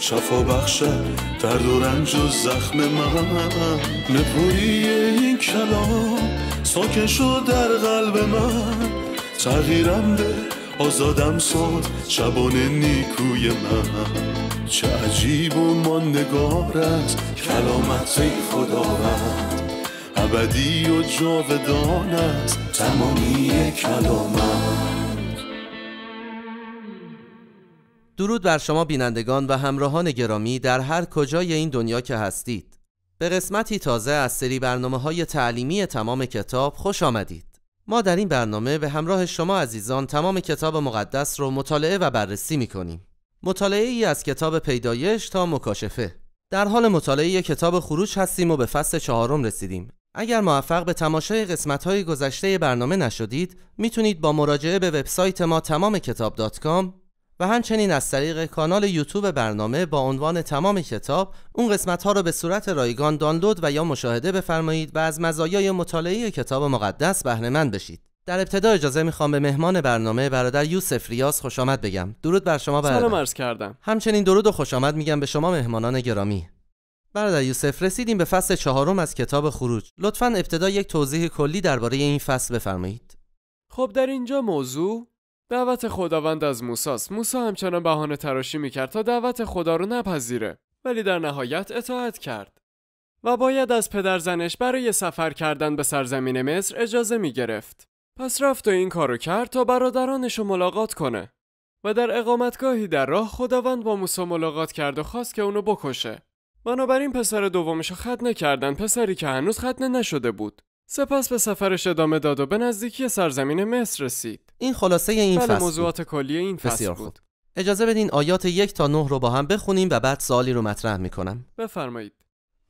شفا بخشد درد و رنج و زخم من نپوری این کلام ساکن شد در قلب من تغییرم به آزادم ساد شبانه نیکوی من چه عجیب و نگارت کلامت ای خداوند ابدی و جاودانت تمامی کلامت درود بر شما بینندگان و همراهان گرامی در هر کجای این دنیا که هستید. به قسمتی تازه از سری برنامه های تعلیمی تمام کتاب خوش آمدید. ما در این برنامه به همراه شما عزیزان تمام کتاب مقدس رو مطالعه و بررسی می کنیم. مطالعه ای از کتاب پیدایش تا مکاشفه. در حال مطالعه کتاب خروج هستیم و به فصل چهارم رسیدیم. اگر موفق به تماشای های گذشته برنامه نشدید، میتونید با مراجعه به وبسایت ما تمام و همچنین از طریق کانال یوتیوب برنامه با عنوان تمام کتاب اون قسمت ها رو به صورت رایگان دانلود و یا مشاهده بفرمایید و از مزایای مطالعه کتاب مقدس بهره مند بشید. در ابتدا اجازه میخوام به مهمان برنامه برادر یوسف ریاض خوش آمد بگم. درود بر شما برادر. سلام عرض کردم. همچنین درود و خوش آمد میگم به شما مهمانان گرامی. برادر یوسف رسیدیم به فصل چهارم از کتاب خروج. لطفا ابتدا یک توضیح کلی درباره این فصل بفرمایید. خب در اینجا موضوع دعوت خداوند از موساست موسا همچنان بهانه تراشی میکرد تا دعوت خدا رو نپذیره ولی در نهایت اطاعت کرد و باید از پدر زنش برای سفر کردن به سرزمین مصر اجازه میگرفت. پس رفت و این کارو کرد تا برادرانش رو ملاقات کنه و در اقامتگاهی در راه خداوند با موسی ملاقات کرد و خواست که اونو بکشه. بنابراین پسر دومش رو ختنه کردن پسری که هنوز ختنه نشده بود. سپس به سفرش ادامه داد و به نزدیکی سرزمین مصر رسید. این خلاصه این بله، فصل موضوعات کلی این فصل بود. اجازه بدین آیات یک تا نه رو با هم بخونیم و بعد سالی رو مطرح میکنم بفرمایید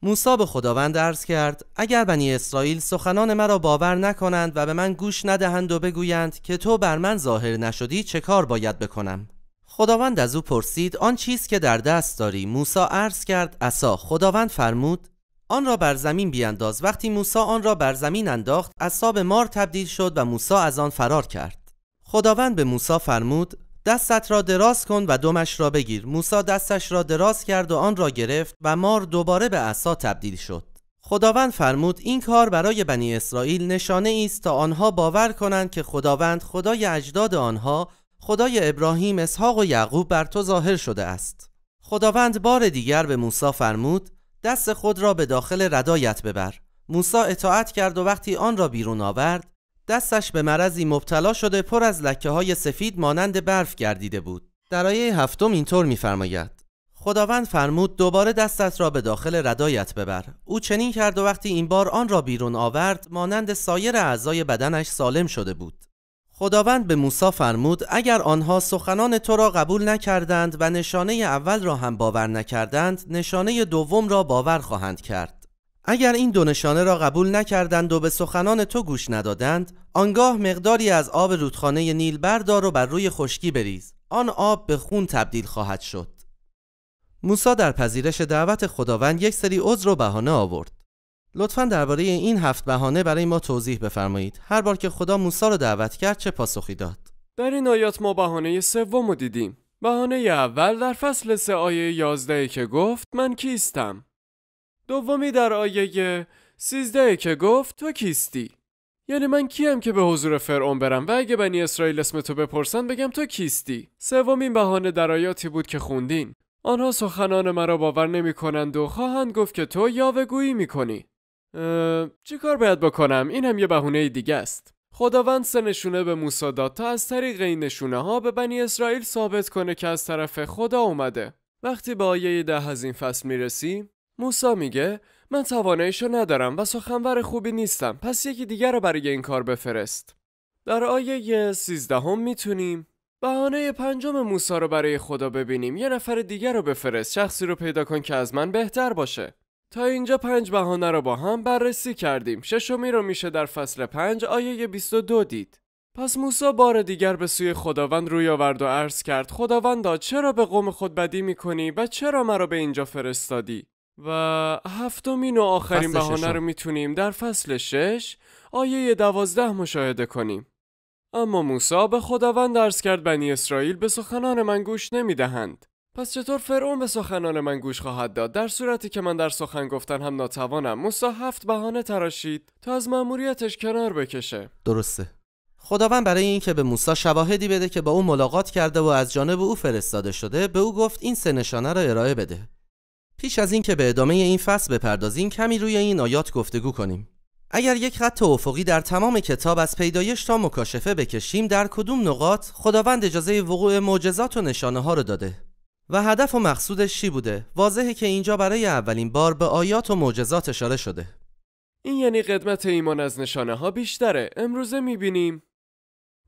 موسا به خداوند عرض کرد اگر بنی اسرائیل سخنان مرا باور نکنند و به من گوش ندهند و بگویند که تو بر من ظاهر نشدی چه کار باید بکنم خداوند از او پرسید آن چیز که در دست داری موسی عرض کرد عصا خداوند فرمود آن را بر زمین بیانداز وقتی موسی آن را بر زمین انداخت عصا به مار تبدیل شد و موسی از آن فرار کرد خداوند به موسی فرمود دستت را دراز کن و دمش را بگیر موسا دستش را دراز کرد و آن را گرفت و مار دوباره به عصا تبدیل شد خداوند فرمود این کار برای بنی اسرائیل نشانه است تا آنها باور کنند که خداوند خدای اجداد آنها خدای ابراهیم اسحاق و یعقوب بر تو ظاهر شده است خداوند بار دیگر به موسی فرمود دست خود را به داخل ردایت ببر موسی اطاعت کرد و وقتی آن را بیرون آورد دستش به مرضی مبتلا شده پر از لکه های سفید مانند برف گردیده بود. درایه آیه هفتم اینطور میفرماید خداوند فرمود دوباره دستت را به داخل ردایت ببر او چنین کرد و وقتی این بار آن را بیرون آورد مانند سایر اعضای بدنش سالم شده بود خداوند به موسی فرمود اگر آنها سخنان تو را قبول نکردند و نشانه اول را هم باور نکردند نشانه دوم را باور خواهند کرد اگر این دو نشانه را قبول نکردند و به سخنان تو گوش ندادند آنگاه مقداری از آب رودخانه نیل بردار و بر روی خشکی بریز آن آب به خون تبدیل خواهد شد موسا در پذیرش دعوت خداوند یک سری عذر و بهانه آورد لطفا درباره این هفت بهانه برای ما توضیح بفرمایید هر بار که خدا موسا را دعوت کرد چه پاسخی داد در این آیات ما بهانه سوم دیدیم بهانه اول در فصل سه آیه 11 که گفت من کیستم دومی در آیه 13 که گفت تو کیستی یعنی من کیم که به حضور فرعون برم و اگه بنی اسرائیل اسم تو بپرسن بگم تو کیستی سومین بهانه در آیاتی بود که خوندین آنها سخنان مرا باور نمی کنند و خواهند گفت که تو یاوگویی می کنی چی کار باید بکنم این هم یه بهونه دیگه است خداوند سه نشونه به موسی داد تا از طریق این نشونه ها به بنی اسرائیل ثابت کنه که از طرف خدا اومده وقتی به آیه ده از این فصل میرسی موسا میگه من تواناییشو ندارم و سخنور خوبی نیستم پس یکی دیگر رو برای این کار بفرست. در آیه سیزدهم میتونیم بهانه پنجم موسا رو برای خدا ببینیم یه نفر دیگر رو بفرست شخصی رو پیدا کن که از من بهتر باشه تا اینجا پنج بهانه رو با هم بررسی کردیم ششمی رو میشه در فصل پنج آیه 22 دید پس موسا بار دیگر به سوی خداوند روی آورد و عرض کرد خداوندا چرا به قوم خود بدی میکنی و چرا مرا به اینجا فرستادی و هفتمین و آخرین بهانه رو میتونیم در فصل شش آیه دوازده مشاهده کنیم. اما موسا به خداوند درس کرد بنی اسرائیل به سخنان من گوش نمیدهند. پس چطور فرعون به سخنان من گوش خواهد داد در صورتی که من در سخن گفتن هم ناتوانم موسا هفت بهانه تراشید تا از مأموریتش کنار بکشه درسته خداوند برای اینکه به موسی شواهدی بده که با او ملاقات کرده و از جانب او فرستاده شده به او گفت این سه نشانه را ارائه بده پیش از اینکه به ادامه این فصل بپردازیم کمی روی این آیات گفتگو کنیم اگر یک خط افقی در تمام کتاب از پیدایش تا مکاشفه بکشیم در کدوم نقاط خداوند اجازه وقوع معجزات و نشانه ها رو داده و هدف و مقصودش چی بوده واضحه که اینجا برای اولین بار به آیات و معجزات اشاره شده این یعنی قدمت ایمان از نشانه ها بیشتره امروزه میبینیم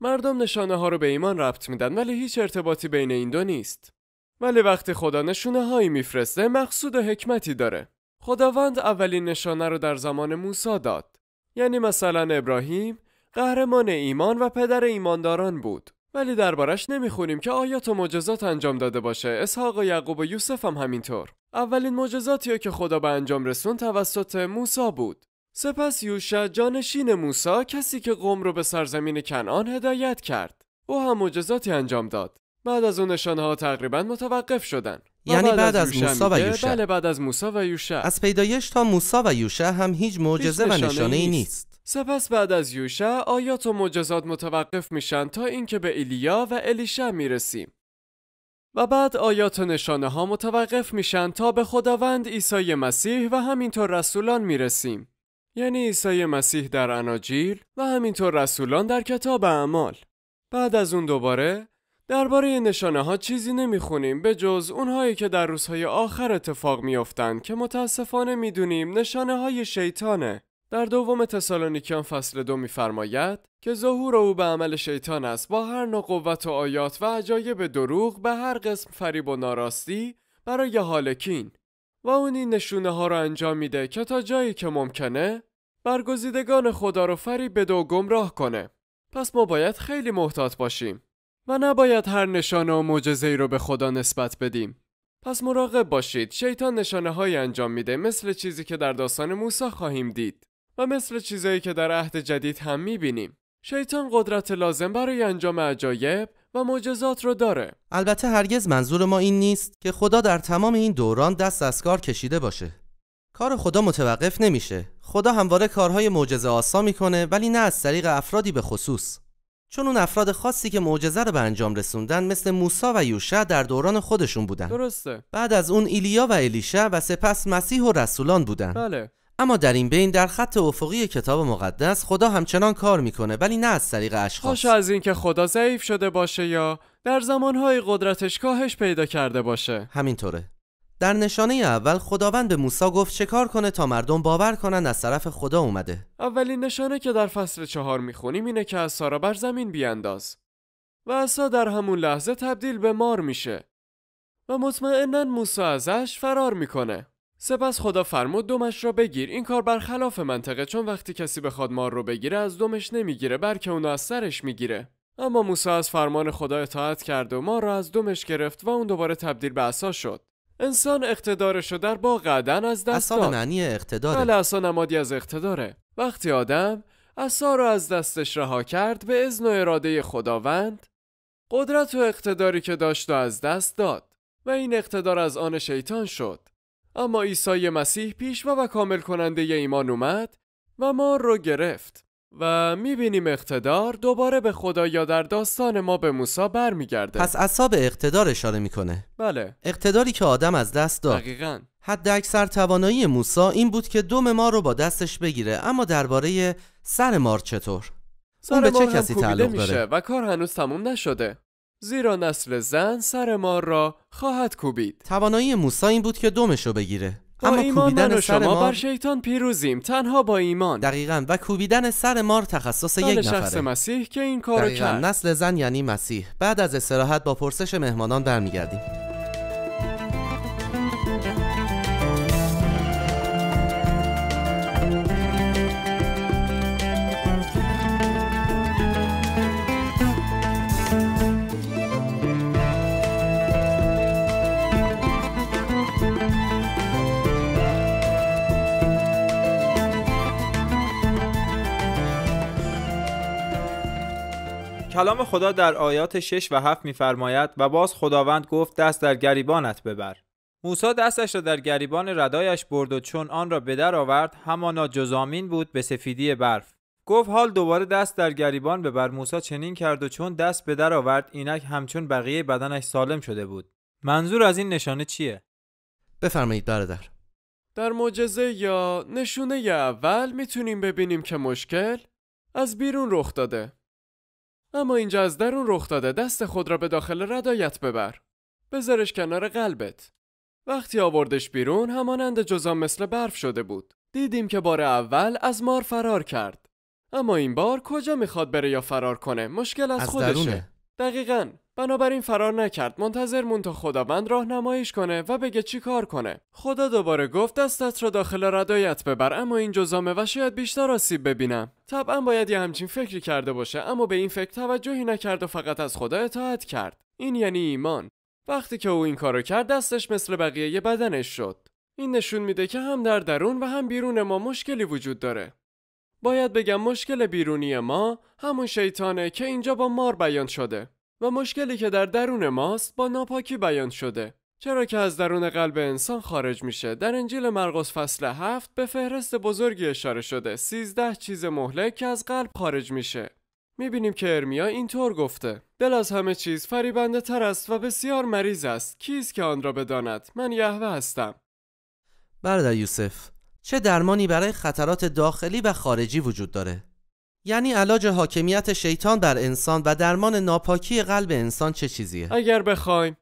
مردم نشانه ها رو به ایمان ربط میدن ولی هیچ ارتباطی بین این دو نیست ولی وقتی خدا نشونه هایی میفرسته مقصود و حکمتی داره. خداوند اولین نشانه رو در زمان موسا داد. یعنی مثلا ابراهیم قهرمان ایمان و پدر ایمانداران بود. ولی دربارش نمیخونیم که آیات و معجزات انجام داده باشه. اسحاق و یعقوب و یوسف هم همینطور. اولین معجزاتی که خدا به انجام رسون توسط موسا بود. سپس یوشع جانشین موسا کسی که قوم رو به سرزمین کنعان هدایت کرد. او هم معجزاتی انجام داد. بعد از اون نشانه ها تقریبا متوقف شدن یعنی بعد, از, موسا و یوشع بله بعد از موسا و یوشع از پیدایش تا موسا و یوشع هم هیچ معجزه و نشانه ای نیست سپس بعد از یوشع آیات و معجزات متوقف میشن تا اینکه به ایلیا و الیشا میرسیم و بعد آیات و نشانه ها متوقف میشن تا به خداوند عیسی مسیح و همینطور رسولان میرسیم یعنی عیسی مسیح در اناجیل و همینطور رسولان در کتاب اعمال بعد از اون دوباره درباره نشانه ها چیزی نمیخونیم به جز اونهایی که در روزهای آخر اتفاق میافتند که متاسفانه میدونیم نشانه های شیطانه. در دوم تسالونیکیان فصل دو میفرماید که ظهور او به عمل شیطان است با هر نوع قوت و آیات و عجایب دروغ به هر قسم فریب و ناراستی برای حالکین و اون این نشونه ها را انجام میده که تا جایی که ممکنه برگزیدگان خدا رو فریب بده و گمراه کنه پس ما باید خیلی محتاط باشیم و نباید هر نشانه و معجزه‌ای ای رو به خدا نسبت بدیم. پس مراقب باشید شیطان نشانه های انجام میده مثل چیزی که در داستان موسی خواهیم دید و مثل چیزایی که در عهد جدید هم میبینیم. شیطان قدرت لازم برای انجام عجایب و معجزات رو داره. البته هرگز منظور ما این نیست که خدا در تمام این دوران دست از کار کشیده باشه. کار خدا متوقف نمیشه. خدا همواره کارهای معجزه آسا میکنه ولی نه از طریق افرادی به خصوص. چون اون افراد خاصی که معجزه رو به انجام رسوندن مثل موسا و یوشع در دوران خودشون بودن درسته بعد از اون ایلیا و الیشا و سپس مسیح و رسولان بودن بله اما در این بین در خط افقی کتاب مقدس خدا همچنان کار میکنه ولی نه از طریق اشخاص خوش از اینکه خدا ضعیف شده باشه یا در زمانهای قدرتش کاهش پیدا کرده باشه همینطوره در نشانه اول خداوند به موسی گفت چه کار کنه تا مردم باور کنن از طرف خدا اومده اولین نشانه که در فصل چهار میخونیم اینه که از سارا بر زمین بیانداز و اصا در همون لحظه تبدیل به مار میشه و مطمئنا موسی ازش فرار میکنه سپس خدا فرمود دمش را بگیر این کار برخلاف منطقه چون وقتی کسی بخواد مار رو بگیره از دمش نمیگیره بلکه اونو از سرش میگیره اما موسی از فرمان خدا اطاعت کرد و مار را از دمش گرفت و اون دوباره تبدیل به عصا شد انسان اقتدارشو در با قدن از دست داد. معنی اقتداره. بله نمادی از اقتداره. وقتی آدم اصا رو از دستش رها کرد به اذن و اراده خداوند قدرت و اقتداری که داشت و از دست داد و این اقتدار از آن شیطان شد. اما عیسی مسیح پیش و, و کامل کننده ی ایمان اومد و ما رو گرفت. و میبینیم اقتدار دوباره به خدا یا در داستان ما به موسی برمیگرده پس اصاب اقتدار اشاره میکنه بله اقتداری که آدم از دست داد دقیقا حد اکثر توانایی موسا این بود که دم ما رو با دستش بگیره اما درباره سر مار چطور؟ سر به چه کسی تعلق میشه و کار هنوز تموم نشده زیرا نسل زن سر مار را خواهد کوبید توانایی موسا این بود که دومش رو بگیره اما ایمان من و شما بر شیطان پیروزیم تنها با ایمان دقیقا و کوبیدن سر مار تخصص یک نفره شخص مسیح که این کارو کرد نسل زن یعنی مسیح بعد از استراحت با پرسش مهمانان برمیگردیم کلام خدا در آیات 6 و 7 میفرماید و باز خداوند گفت دست در گریبانت ببر موسی دستش را در گریبان ردایش برد و چون آن را به در آورد همانا جزامین بود به سفیدی برف گفت حال دوباره دست در گریبان ببر موسی چنین کرد و چون دست به در آورد اینک همچون بقیه بدنش سالم شده بود منظور از این نشانه چیه بفرمایید برادر در معجزه یا نشونه اول میتونیم ببینیم که مشکل از بیرون رخ داده اما اینجا از درون رخ داده دست خود را به داخل ردایت ببر بذارش کنار قلبت وقتی آوردش بیرون همانند جزام مثل برف شده بود دیدیم که بار اول از مار فرار کرد اما این بار کجا میخواد بره یا فرار کنه مشکل از, از خودشه درونه. دقیقا بنابراین فرار نکرد منتظر مون تا خداوند نمایش کنه و بگه چی کار کنه خدا دوباره گفت دستت رو داخل ردایت ببر اما این جزامه و شاید بیشتر آسیب ببینم طبعا باید یه همچین فکری کرده باشه اما به این فکر توجهی نکرد و فقط از خدا اطاعت کرد این یعنی ایمان وقتی که او این کارو کرد دستش مثل بقیه یه بدنش شد این نشون میده که هم در درون و هم بیرون ما مشکلی وجود داره باید بگم مشکل بیرونی ما همون شیطانه که اینجا با مار بیان شده و مشکلی که در درون ماست با ناپاکی بیان شده چرا که از درون قلب انسان خارج میشه در انجیل مرقس فصل 7 به فهرست بزرگی اشاره شده 13 چیز مهلک که از قلب خارج میشه میبینیم که ارمیا اینطور گفته دل از همه چیز فریبنده تر است و بسیار مریض است کیست که آن را بداند من یهوه هستم برادر یوسف چه درمانی برای خطرات داخلی و خارجی وجود داره یعنی علاج حاکمیت شیطان در انسان و درمان ناپاکی قلب انسان چه چیزیه؟ اگر بخوایم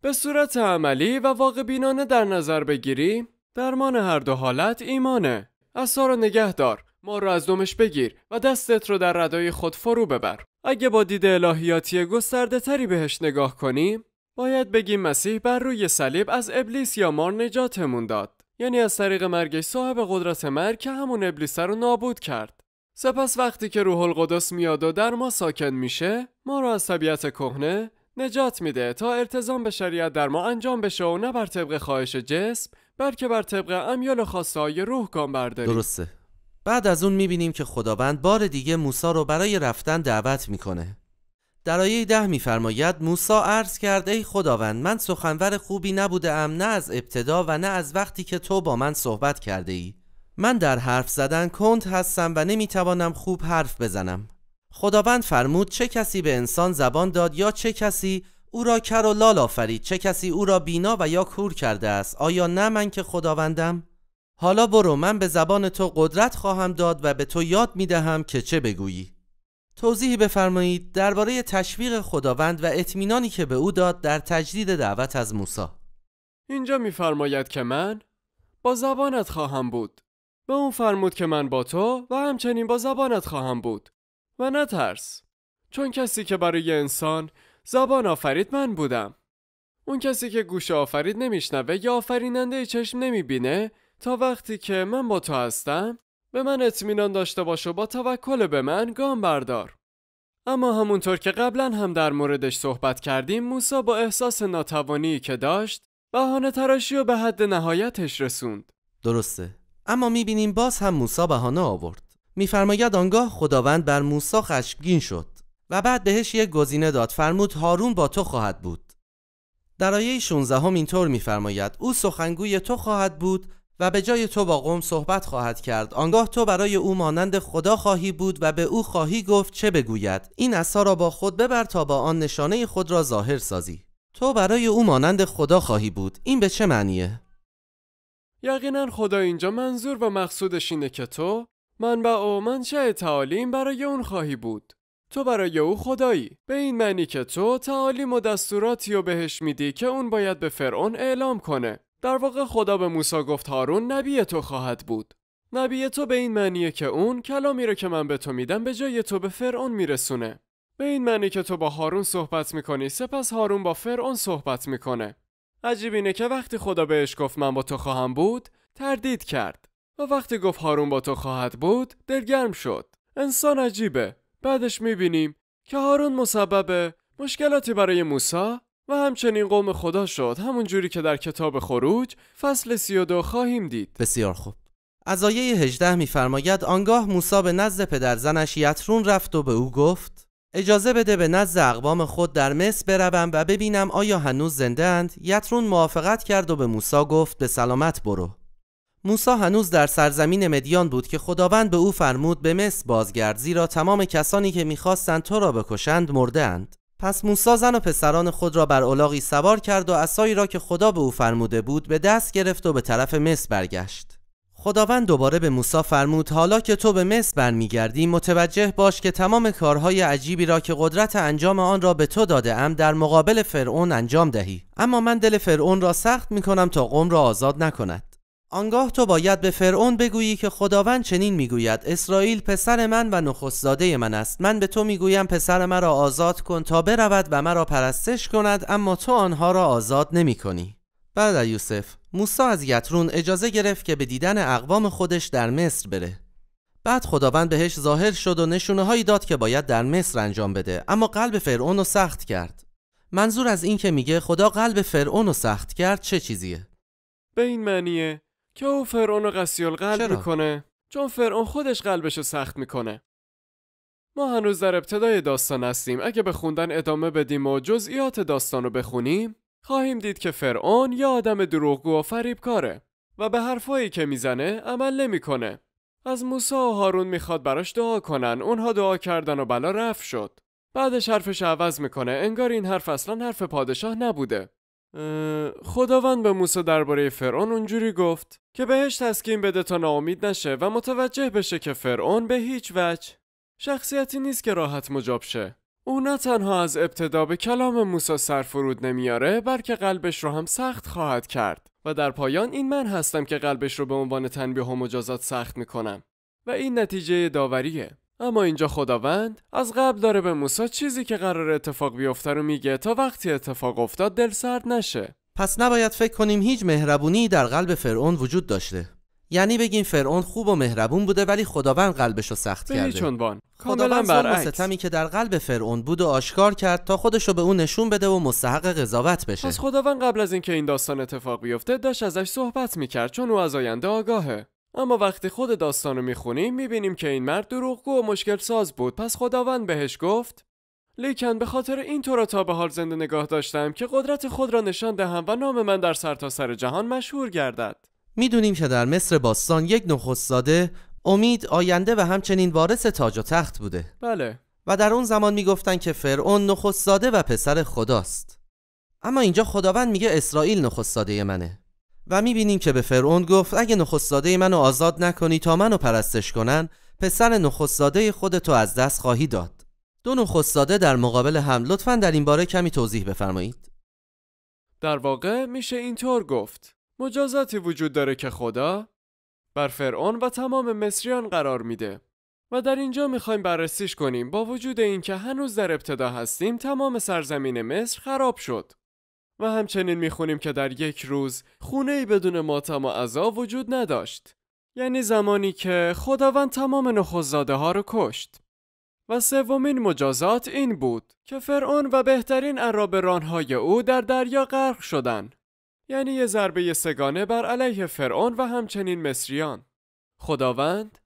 به صورت عملی و واقع بینانه در نظر بگیریم درمان هر دو حالت ایمانه از رو نگه دار ما رو از دومش بگیر و دستت رو در ردای خود فرو ببر اگه با دید الهیاتی گسترده تری بهش نگاه کنیم باید بگیم مسیح بر روی صلیب از ابلیس یا مار نجاتمون داد یعنی از طریق مرگش صاحب قدرت مرگ که همون ابلیس رو نابود کرد سپس وقتی که روح القدس میاد و در ما ساکن میشه ما را از طبیعت کهنه نجات میده تا ارتزام به شریعت در ما انجام بشه و نه بر طبق خواهش جسم بلکه بر طبق امیال و خواستهای روح گام برداریم درسته بعد از اون میبینیم که خداوند بار دیگه موسا رو برای رفتن دعوت میکنه در آیه ده میفرماید موسا عرض کرد ای خداوند من سخنور خوبی نبوده ام نه از ابتدا و نه از وقتی که تو با من صحبت کرده ای من در حرف زدن کند هستم و نمیتوانم خوب حرف بزنم خداوند فرمود چه کسی به انسان زبان داد یا چه کسی او را کر و لال آفرید چه کسی او را بینا و یا کور کرده است آیا نه من که خداوندم حالا برو من به زبان تو قدرت خواهم داد و به تو یاد می دهم که چه بگویی توضیح بفرمایید درباره تشویق خداوند و اطمینانی که به او داد در تجدید دعوت از موسی اینجا میفرماید که من با زبانت خواهم بود به اون فرمود که من با تو و همچنین با زبانت خواهم بود و نترس چون کسی که برای انسان زبان آفرید من بودم اون کسی که گوش آفرید نمیشنوه یا آفریننده چشم نمیبینه تا وقتی که من با تو هستم به من اطمینان داشته باش و با توکل به من گام بردار اما همونطور که قبلا هم در موردش صحبت کردیم موسا با احساس ناتوانی که داشت بهانه تراشی و به حد نهایتش رسوند درسته اما میبینیم باز هم موسی بهانه آورد میفرماید آنگاه خداوند بر موسی خشمگین شد و بعد بهش یک گزینه داد فرمود هارون با تو خواهد بود در آیه 16 هم اینطور میفرماید او سخنگوی تو خواهد بود و به جای تو با قوم صحبت خواهد کرد آنگاه تو برای او مانند خدا خواهی بود و به او خواهی گفت چه بگوید این عصا را با خود ببر تا با آن نشانه خود را ظاهر سازی تو برای او مانند خدا خواهی بود این به چه معنیه یقینا خدا اینجا منظور و مقصودش اینه که تو منبع و منشأ تعالیم برای اون خواهی بود تو برای او خدایی به این معنی که تو تعالیم و دستوراتی و بهش میدی که اون باید به فرعون اعلام کنه در واقع خدا به موسی گفت هارون نبی تو خواهد بود نبی تو به این معنیه که اون کلامی رو که من به تو میدم به جای تو به فرعون میرسونه به این معنی که تو با هارون صحبت میکنی سپس هارون با فرعون صحبت میکنه عجیب اینه که وقتی خدا بهش گفت من با تو خواهم بود تردید کرد و وقتی گفت هارون با تو خواهد بود دلگرم شد انسان عجیبه بعدش میبینیم که هارون مسبب مشکلاتی برای موسی و همچنین قوم خدا شد همون جوری که در کتاب خروج فصل و دو خواهیم دید بسیار خوب از آیه 18 میفرماید آنگاه موسی به نزد پدرزنش یترون رفت و به او گفت اجازه بده به نزد اقوام خود در مصر بروم و ببینم آیا هنوز زنده اند یترون موافقت کرد و به موسا گفت به سلامت برو موسا هنوز در سرزمین مدیان بود که خداوند به او فرمود به مصر بازگرد زیرا تمام کسانی که میخواستند تو را بکشند اند. پس موسا زن و پسران خود را بر الاغی سوار کرد و عصایی را که خدا به او فرموده بود به دست گرفت و به طرف مصر برگشت خداوند دوباره به موسی فرمود حالا که تو به مصر برمیگردی متوجه باش که تمام کارهای عجیبی را که قدرت انجام آن را به تو داده ام در مقابل فرعون انجام دهی اما من دل فرعون را سخت می کنم تا قوم را آزاد نکند آنگاه تو باید به فرعون بگویی که خداوند چنین میگوید اسرائیل پسر من و نخستزاده من است من به تو میگویم پسر مرا آزاد کن تا برود و مرا پرستش کند اما تو آنها را آزاد نمی برادر یوسف موسا از یترون اجازه گرفت که به دیدن اقوام خودش در مصر بره بعد خداوند بهش ظاهر شد و نشونه هایی داد که باید در مصر انجام بده اما قلب فرعون رو سخت کرد منظور از این که میگه خدا قلب فرعون رو سخت کرد چه چیزیه به این معنیه که او فرعون رو قسی القلب چرا؟ میکنه چون فرعون خودش قلبش رو سخت میکنه ما هنوز در ابتدای داستان هستیم اگه به خوندن ادامه بدیم و جزئیات داستان رو بخونیم خواهیم دید که فرعون یا آدم دروغگو و فریبکاره و به حرفایی که میزنه عمل نمیکنه. از موسی و هارون میخواد براش دعا کنن اونها دعا کردن و بلا رفت شد بعدش حرفش عوض میکنه انگار این حرف اصلا حرف پادشاه نبوده خداوند به موسی درباره فرعون اونجوری گفت که بهش تسکین بده تا ناامید نشه و متوجه بشه که فرعون به هیچ وجه شخصیتی نیست که راحت مجاب شه او نه تنها از ابتدا به کلام موسی سرفرود نمیاره بلکه قلبش رو هم سخت خواهد کرد و در پایان این من هستم که قلبش رو به عنوان تنبیه و مجازات سخت میکنم و این نتیجه داوریه اما اینجا خداوند از قبل داره به موسی چیزی که قرار اتفاق بیفته رو میگه تا وقتی اتفاق افتاد دل سرد نشه پس نباید فکر کنیم هیچ مهربونی در قلب فرعون وجود داشته یعنی بگیم فرعون خوب و مهربون بوده ولی خداوند قلبش رو سخت کرده. هیچ عنوان. خداوند بر ستمی که در قلب فرعون بود و آشکار کرد تا خودش رو به اون نشون بده و مستحق قضاوت بشه. پس خداوند قبل از اینکه این داستان اتفاق بیفته داشت ازش صحبت میکرد چون او از آینده آگاهه. اما وقتی خود داستان رو میخونیم میبینیم که این مرد دروغگو و مشکل ساز بود پس خداوند بهش گفت لیکن به خاطر این تو را تا به حال زنده نگاه داشتم که قدرت خود را نشان دهم و نام من در سرتاسر جهان مشهور گردد میدونیم که در مصر باستان یک نخستاده، امید آینده و همچنین وارث تاج و تخت بوده بله و در اون زمان میگفتن که فرعون نخستاده و پسر خداست اما اینجا خداوند میگه اسرائیل نخستاده منه و میبینیم که به فرعون گفت اگه نخستاده منو آزاد نکنی تا منو پرستش کنن پسر نخستاده خودتو از دست خواهی داد دو نخستاده در مقابل هم لطفا در این باره کمی توضیح بفرمایید در واقع میشه اینطور گفت مجازاتی وجود داره که خدا بر فرعون و تمام مصریان قرار میده و در اینجا میخوایم بررسیش کنیم با وجود اینکه هنوز در ابتدا هستیم تمام سرزمین مصر خراب شد و همچنین میخونیم که در یک روز خونه ای بدون ماتم و عذا وجود نداشت یعنی زمانی که خداوند تمام نخوزاده ها رو کشت و سومین مجازات این بود که فرعون و بهترین های او در دریا غرق شدند یعنی یه ضربه سگانه بر علیه فرعون و همچنین مصریان خداوند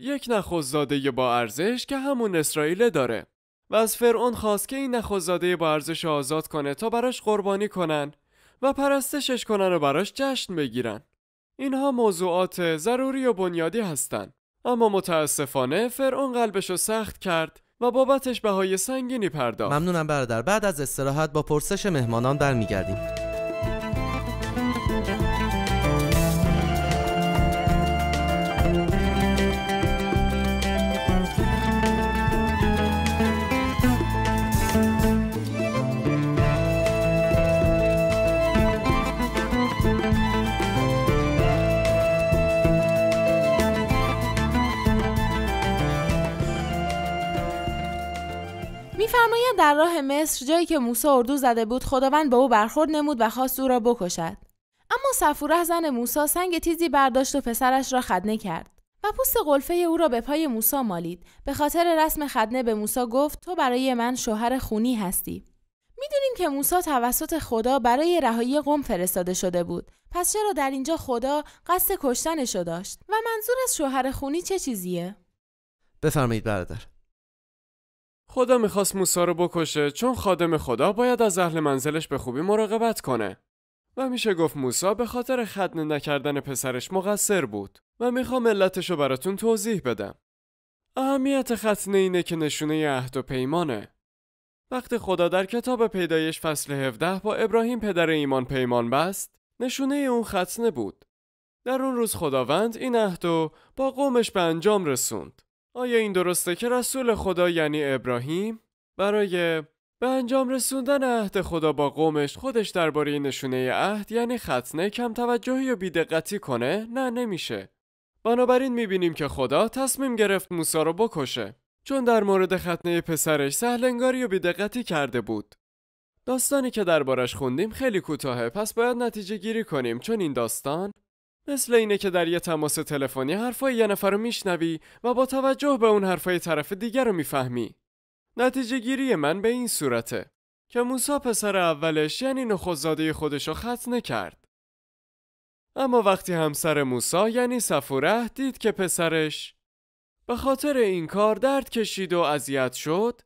یک نخوزاده با ارزش که همون اسرائیل داره و از فرعون خواست که این نخوزاده با ارزش آزاد کنه تا براش قربانی کنن و پرستشش کنن و براش جشن بگیرن اینها موضوعات ضروری و بنیادی هستند اما متاسفانه فرعون قلبش رو سخت کرد و بابتش بهای سنگینی پرداخت ممنونم برادر بعد از استراحت با پرسش مهمانان برمیگردیم فرماید در راه مصر جایی که موسی اردو زده بود خداوند با او برخورد نمود و خواست او را بکشد اما صفوره زن موسا سنگ تیزی برداشت و پسرش را خدنه کرد و پوست قلفه او را به پای موسا مالید به خاطر رسم خدنه به موسا گفت تو برای من شوهر خونی هستی میدونیم که موسی توسط خدا برای رهایی قوم فرستاده شده بود پس چرا در اینجا خدا قصد کشتنش داشت و منظور از شوهر خونی چه چیزیه بفرمایید برادر خدا میخواست موسا رو بکشه چون خادم خدا باید از اهل منزلش به خوبی مراقبت کنه و میشه گفت موسا به خاطر ختنه نکردن پسرش مقصر بود و میخوام علتش رو براتون توضیح بدم اهمیت ختنه اینه که نشونه عهد و پیمانه وقتی خدا در کتاب پیدایش فصل 17 با ابراهیم پدر ایمان پیمان بست نشونه اون ختنه بود در اون روز خداوند این عهد و با قومش به انجام رسوند آیا این درسته که رسول خدا یعنی ابراهیم برای به انجام رسوندن عهد خدا با قومش خودش درباره نشونه عهد یعنی ختنه کم توجهی و بیدقتی کنه؟ نه نمیشه. بنابراین میبینیم که خدا تصمیم گرفت موسا رو بکشه چون در مورد ختنه پسرش سهلنگاری و بیدقتی کرده بود. داستانی که دربارش خوندیم خیلی کوتاهه پس باید نتیجه گیری کنیم چون این داستان مثل اینه که در یه تماس تلفنی حرفای یه نفر رو میشنوی و با توجه به اون حرفای طرف دیگر رو میفهمی. نتیجه گیری من به این صورته که موسا پسر اولش یعنی نخوزاده خودش رو خط نکرد. اما وقتی همسر موسا یعنی سفوره دید که پسرش به خاطر این کار درد کشید و اذیت شد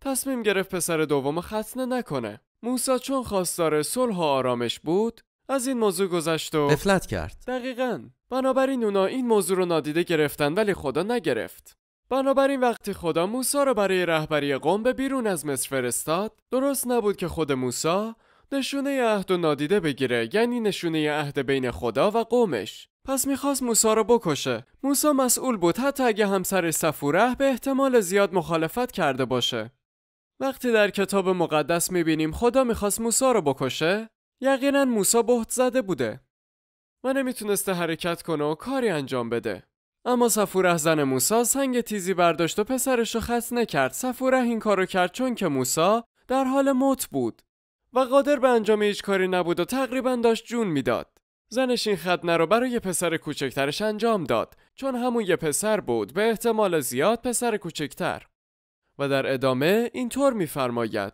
تصمیم گرفت پسر دوم ختنه نکنه. موسا چون خواستار صلح و آرامش بود از این موضوع گذشت و افلت کرد دقیقا بنابراین اونا این موضوع رو نادیده گرفتن ولی خدا نگرفت بنابراین وقتی خدا موسا رو برای رهبری قوم به بیرون از مصر فرستاد درست نبود که خود موسا نشونه عهد و نادیده بگیره یعنی نشونه عهد بین خدا و قومش پس میخواست موسا رو بکشه موسا مسئول بود حتی اگه همسر سفوره به احتمال زیاد مخالفت کرده باشه وقتی در کتاب مقدس میبینیم خدا میخواست موسا رو بکشه یقینا موسا بهت زده بوده و نمیتونسته حرکت کنه و کاری انجام بده اما سفوره زن موسا سنگ تیزی برداشت و پسرش رو نکرد سفوره این کارو کرد چون که موسا در حال موت بود و قادر به انجام هیچ کاری نبود و تقریبا داشت جون میداد زنش این ختنه رو برای پسر کوچکترش انجام داد چون همون یه پسر بود به احتمال زیاد پسر کوچکتر و در ادامه اینطور میفرماید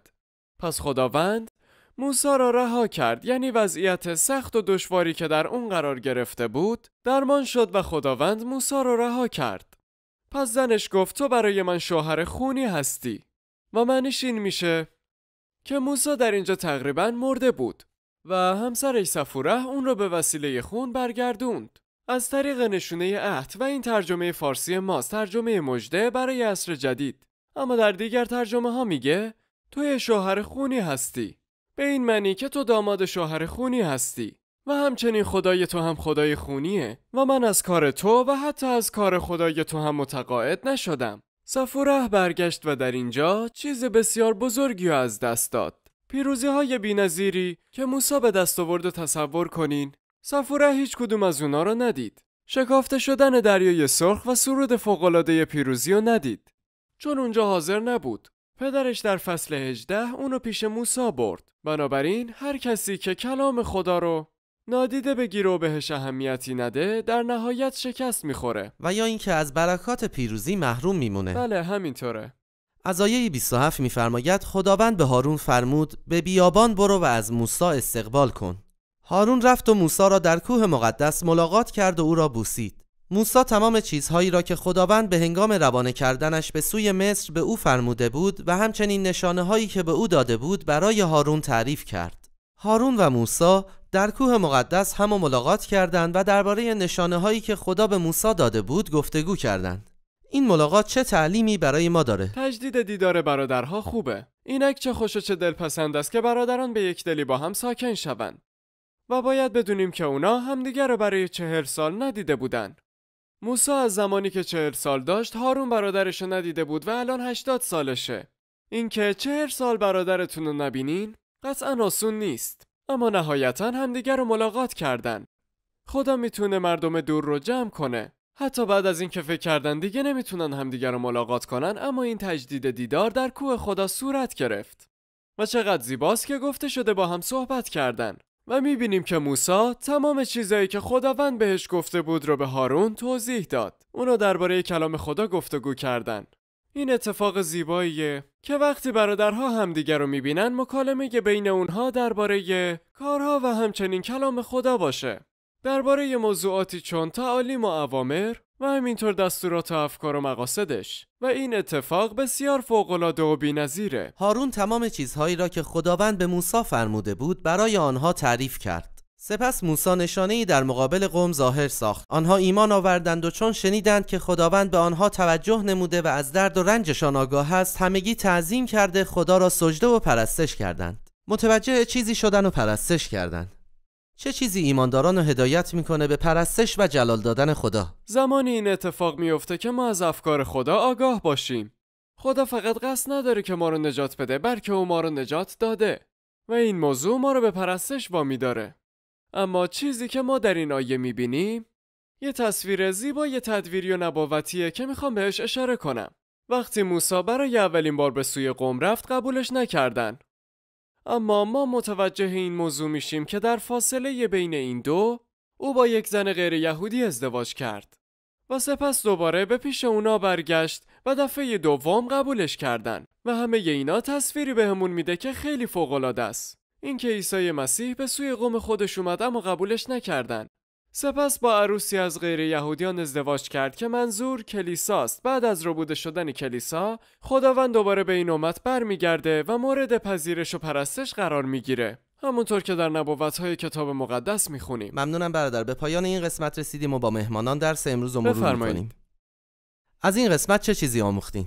پس خداوند موسا را رها کرد یعنی وضعیت سخت و دشواری که در اون قرار گرفته بود درمان شد و خداوند موسا را رها کرد پس زنش گفت تو برای من شوهر خونی هستی و معنیش این میشه که موسا در اینجا تقریبا مرده بود و همسرش سفوره اون رو به وسیله خون برگردوند از طریق نشونه عهد و این ترجمه فارسی ماست ترجمه مجده برای عصر جدید اما در دیگر ترجمه ها میگه توی شوهر خونی هستی این منی که تو داماد شوهر خونی هستی و همچنین خدای تو هم خدای خونیه و من از کار تو و حتی از کار خدای تو هم متقاعد نشدم سفوره برگشت و در اینجا چیز بسیار بزرگی رو از دست داد پیروزی های نظیری که موسا به دست آورد و تصور کنین سفوره هیچ کدوم از اونا رو ندید شکافته شدن دریای سرخ و سرود فوقالعاده پیروزی رو ندید چون اونجا حاضر نبود پدرش در فصل 18 اونو پیش موسا برد. بنابراین هر کسی که کلام خدا رو نادیده بگیره و بهش اهمیتی نده در نهایت شکست میخوره و یا اینکه از برکات پیروزی محروم میمونه بله همینطوره از آیه 27 میفرماید خداوند به هارون فرمود به بیابان برو و از موسا استقبال کن هارون رفت و موسا را در کوه مقدس ملاقات کرد و او را بوسید موسا تمام چیزهایی را که خداوند به هنگام روانه کردنش به سوی مصر به او فرموده بود و همچنین نشانه هایی که به او داده بود برای هارون تعریف کرد. هارون و موسا در کوه مقدس هم ملاقات کردند و درباره نشانه هایی که خدا به موسا داده بود گفتگو کردند. این ملاقات چه تعلیمی برای ما داره؟ تجدید دیدار برادرها خوبه. اینک چه خوش و چه دلپسند است که برادران به یک دلی با هم ساکن شوند. و باید بدونیم که اونا همدیگر را برای چهل سال ندیده بودند. موسا از زمانی که چهر سال داشت هارون برادرش ندیده بود و الان هشتاد سالشه. اینکه چهر سال برادرتون رو نبینین قطعا آسون نیست. اما نهایتا همدیگر رو ملاقات کردن. خدا میتونه مردم دور رو جمع کنه. حتی بعد از اینکه فکر کردن دیگه نمیتونن همدیگر رو ملاقات کنن اما این تجدید دیدار در کوه خدا صورت گرفت. و چقدر زیباست که گفته شده با هم صحبت کردن. و میبینیم که موسا تمام چیزایی که خداوند بهش گفته بود رو به هارون توضیح داد. اونا درباره کلام خدا گفتگو کردن. این اتفاق زیباییه که وقتی برادرها همدیگر رو میبینن مکالمه بین اونها درباره کارها و همچنین کلام خدا باشه. درباره موضوعاتی چون تعالیم و عوامر و همینطور دستورات و افکار و مقاصدش و این اتفاق بسیار فوقالعاده و بینظیره هارون تمام چیزهایی را که خداوند به موسی فرموده بود برای آنها تعریف کرد سپس موسا نشانه ای در مقابل قوم ظاهر ساخت آنها ایمان آوردند و چون شنیدند که خداوند به آنها توجه نموده و از درد و رنجشان آگاه است همگی تعظیم کرده خدا را سجده و پرستش کردند متوجه چیزی شدن و پرستش کردند چه چیزی ایمانداران رو هدایت میکنه به پرستش و جلال دادن خدا زمانی این اتفاق میفته که ما از افکار خدا آگاه باشیم خدا فقط قصد نداره که ما رو نجات بده بلکه او ما رو نجات داده و این موضوع ما رو به پرستش وامی داره اما چیزی که ما در این آیه میبینیم یه تصویر یه تدویری و نباوتیه که میخوام بهش اشاره کنم وقتی موسی برای اولین بار به سوی قوم رفت قبولش نکردن اما ما متوجه این موضوع میشیم که در فاصله بین این دو او با یک زن غیر یهودی ازدواج کرد و سپس دوباره به پیش اونا برگشت و دفعه دوم قبولش کردن و همه اینا تصویری بهمون به میده که خیلی فوق العاده است اینکه عیسی مسیح به سوی قوم خودش اومد اما قبولش نکردن سپس با عروسی از غیر یهودیان ازدواج کرد که منظور کلیساست بعد از ربوده شدن کلیسا خداوند دوباره به این امت برمیگرده و مورد پذیرش و پرستش قرار میگیره همونطور که در نبوت های کتاب مقدس میخونیم ممنونم برادر به پایان این قسمت رسیدیم و با مهمانان درس امروز رو میکنیم از این قسمت چه چیزی آموختین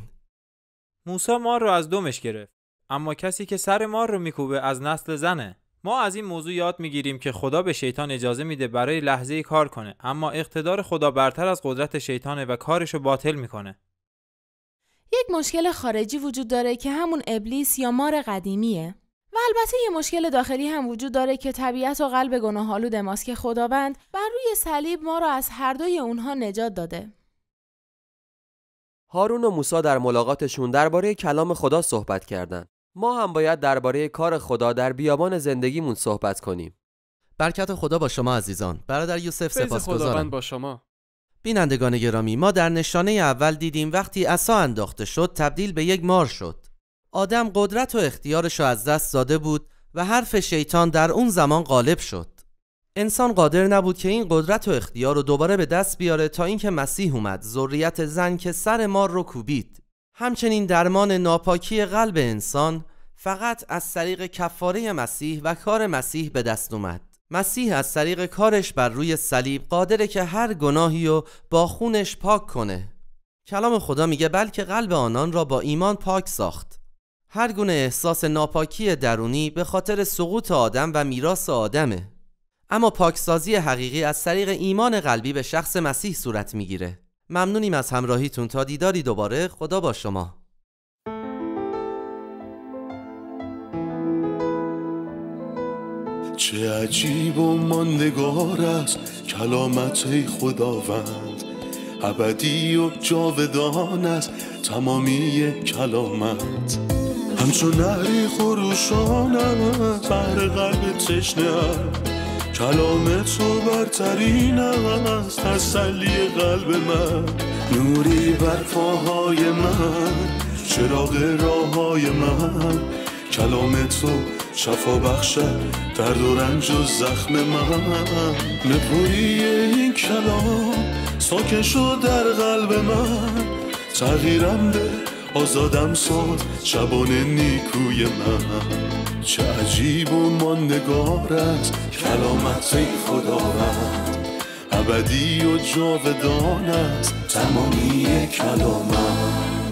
موسی مار رو از دومش گرفت اما کسی که سر مار رو میکوبه از نسل زنه ما از این موضوع یاد میگیریم که خدا به شیطان اجازه میده برای لحظه ای کار کنه اما اقتدار خدا برتر از قدرت شیطانه و کارشو باطل میکنه یک مشکل خارجی وجود داره که همون ابلیس یا مار قدیمیه و البته یه مشکل داخلی هم وجود داره که طبیعت و قلب گناهالود ماست که خداوند بر روی صلیب ما را از هر دوی اونها نجات داده هارون و موسا در ملاقاتشون درباره کلام خدا صحبت کردند. ما هم باید درباره کار خدا در بیابان زندگیمون صحبت کنیم برکت خدا با شما عزیزان برادر یوسف سپاسگزارم با شما بینندگان گرامی ما در نشانه اول دیدیم وقتی عصا انداخته شد تبدیل به یک مار شد آدم قدرت و اختیارش از دست داده بود و حرف شیطان در اون زمان غالب شد انسان قادر نبود که این قدرت و اختیار رو دوباره به دست بیاره تا اینکه مسیح اومد ذریت زن که سر مار رو کوبید همچنین درمان ناپاکی قلب انسان فقط از طریق کفاره مسیح و کار مسیح به دست اومد مسیح از طریق کارش بر روی صلیب قادره که هر گناهی و با خونش پاک کنه کلام خدا میگه بلکه قلب آنان را با ایمان پاک ساخت هر گونه احساس ناپاکی درونی به خاطر سقوط آدم و میراث آدمه اما پاکسازی حقیقی از طریق ایمان قلبی به شخص مسیح صورت میگیره ممنونیم از همراهیتون تا دیداری دوباره خدا با شما چه عجیب و ماندگار است کلامت خداوند ابدی و جاودان است تمامی کلامت همچون نهری است بر قلب تشنه کلام تو برترین از تسلی قلب من نوری بر فاهای من چراغ راههای من کلام تو شفا بخشد درد و رنج و زخم من نپوری این کلام ساکه در قلب من تغییرم به آزادم ساد شبان نیکوی من چه عجیب و ماندگار است کلامت ای خداوند ابدی و جاودان است تمامی کلامت